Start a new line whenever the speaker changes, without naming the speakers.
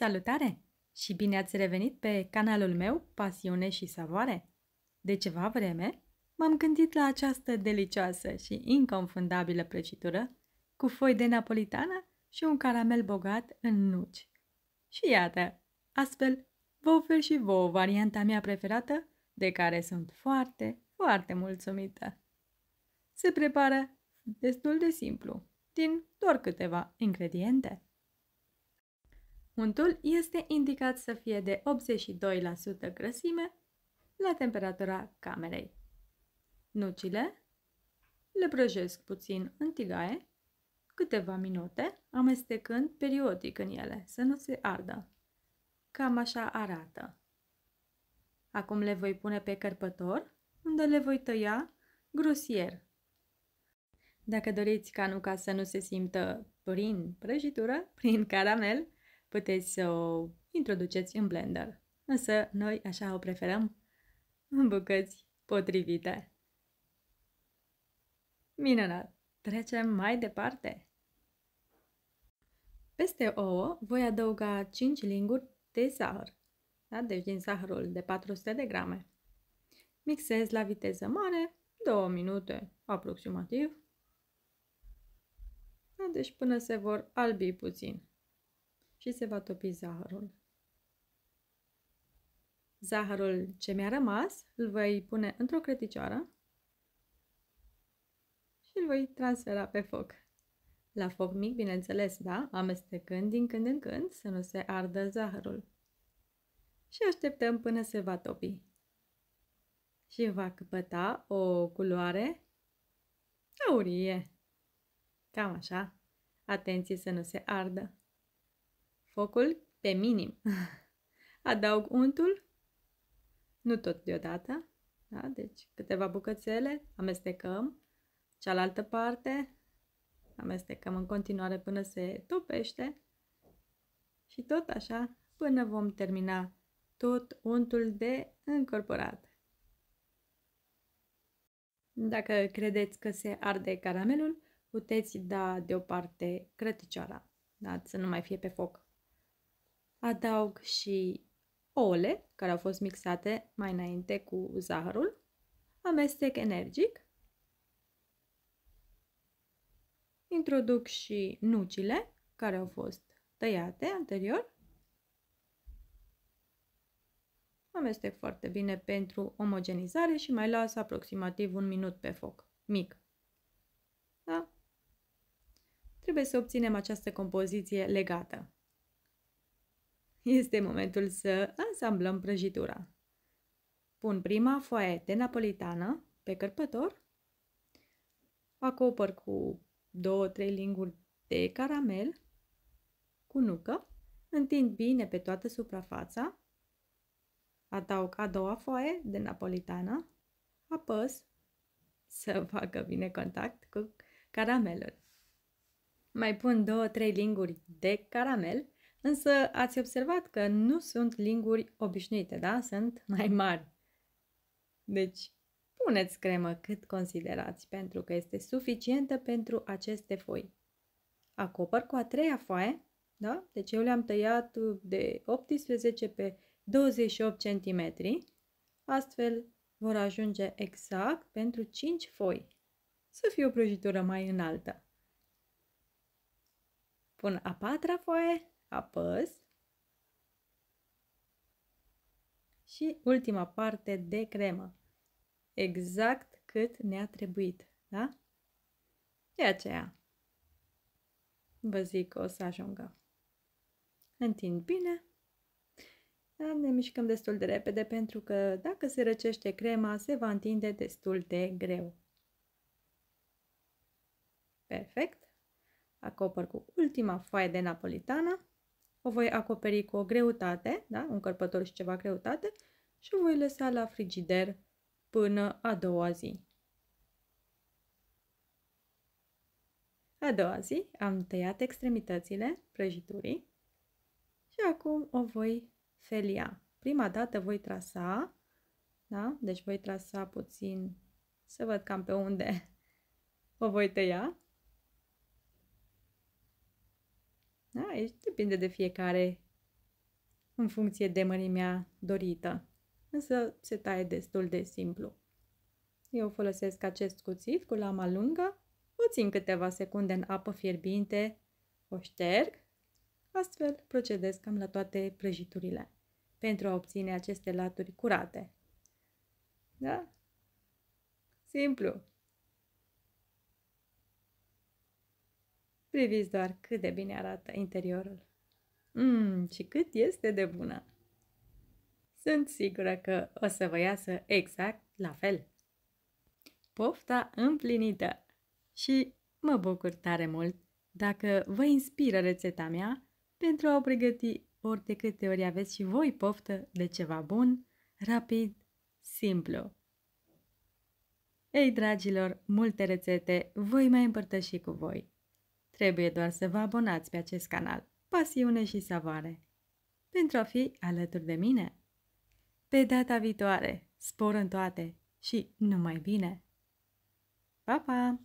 Salutare și bine ați revenit pe canalul meu Pasiune și Savoare! De ceva vreme m-am gândit la această delicioasă și inconfundabilă prăjitură cu foi de napolitană și un caramel bogat în nuci. Și iată, astfel vă ofer și vouă varianta mea preferată de care sunt foarte, foarte mulțumită. Se prepară destul de simplu, din doar câteva ingrediente. Untul este indicat să fie de 82% grăsime la temperatura camerei. Nucile le prăjesc puțin în tigaie, câteva minute, amestecând periodic în ele, să nu se ardă. Cam așa arată. Acum le voi pune pe cărpător, unde le voi tăia grosier. Dacă doriți ca nuca să nu se simtă prin prăjitură, prin caramel, puteți să o introduceți în blender. Însă noi așa o preferăm în bucăți potrivite. Minunat! Trecem mai departe. Peste ouă voi adăuga 5 linguri de zahăr, da? deci din zahărul de 400 de grame. Mixez la viteză mare, 2 minute aproximativ, da? deci până se vor albi puțin și se va topi zahărul. Zahărul ce mi-a rămas îl voi pune într-o creticioară și îl voi transfera pe foc. La foc mic, bineînțeles, da, amestecând din când în când să nu se ardă zahărul. Și așteptăm până se va topi. Și va căpăta o culoare aurie. Cam așa. Atenție să nu se ardă focul pe minim. Adaug untul, nu tot deodată, da? deci câteva bucățele, amestecăm, cealaltă parte, amestecăm în continuare până se topește și tot așa până vom termina tot untul de încorporat. Dacă credeți că se arde caramelul, puteți da deoparte crăticioara, da? să nu mai fie pe foc. Adaug și ouăle care au fost mixate mai înainte cu zahărul. Amestec energic. Introduc și nucile care au fost tăiate anterior. Amestec foarte bine pentru omogenizare și mai las aproximativ un minut pe foc mic. Da? Trebuie să obținem această compoziție legată. Este momentul să ansamblăm prăjitura. Pun prima foaie de napolitană pe cărpător, acopăr cu 2-3 linguri de caramel cu nucă, întind bine pe toată suprafața, adaug a doua foaie de napolitană, apăs să facă bine contact cu caramelul. Mai pun 2-3 linguri de caramel Însă ați observat că nu sunt linguri obișnuite, da? Sunt mai mari. Deci, puneți cremă cât considerați, pentru că este suficientă pentru aceste foi. Acopăr cu a treia foaie, da? Deci eu le-am tăiat de 18 pe 28 cm, astfel vor ajunge exact pentru 5 foi. Să fie o prăjitură mai înaltă. Pun a patra foaie apăs și ultima parte de cremă. Exact cât ne-a trebuit, da? De aceea vă zic că o să ajungă. Întind bine. Da, ne mișcăm destul de repede pentru că dacă se răcește crema, se va întinde destul de greu. Perfect. Acopăr cu ultima foaie de napolitană o voi acoperi cu o greutate, da? un cărpător și ceva greutate, și o voi lăsa la frigider până a doua zi. A doua zi am tăiat extremitățile prăjiturii și acum o voi felia. Prima dată voi trasa, da? deci voi trasa puțin să văd cam pe unde o voi tăia Da? Aici depinde de fiecare în funcție de mărimea dorită. Însă se taie destul de simplu. Eu folosesc acest cuțit cu lama lungă, o țin câteva secunde în apă fierbinte, o șterg, astfel procedez cam la toate prăjiturile pentru a obține aceste laturi curate. Da? Simplu. Priviți doar cât de bine arată interiorul. Mmm, și cât este de bună! Sunt sigură că o să vă iasă exact la fel. Pofta împlinită! Și mă bucur tare mult dacă vă inspiră rețeta mea pentru a o pregăti ori de câte ori aveți și voi poftă de ceva bun, rapid, simplu. Ei, dragilor, multe rețete voi mai împărtăși cu voi. Trebuie doar să vă abonați pe acest canal. Pasiune și savoare! Pentru a fi alături de mine! Pe data viitoare, spor în toate și numai bine! Pa, pa!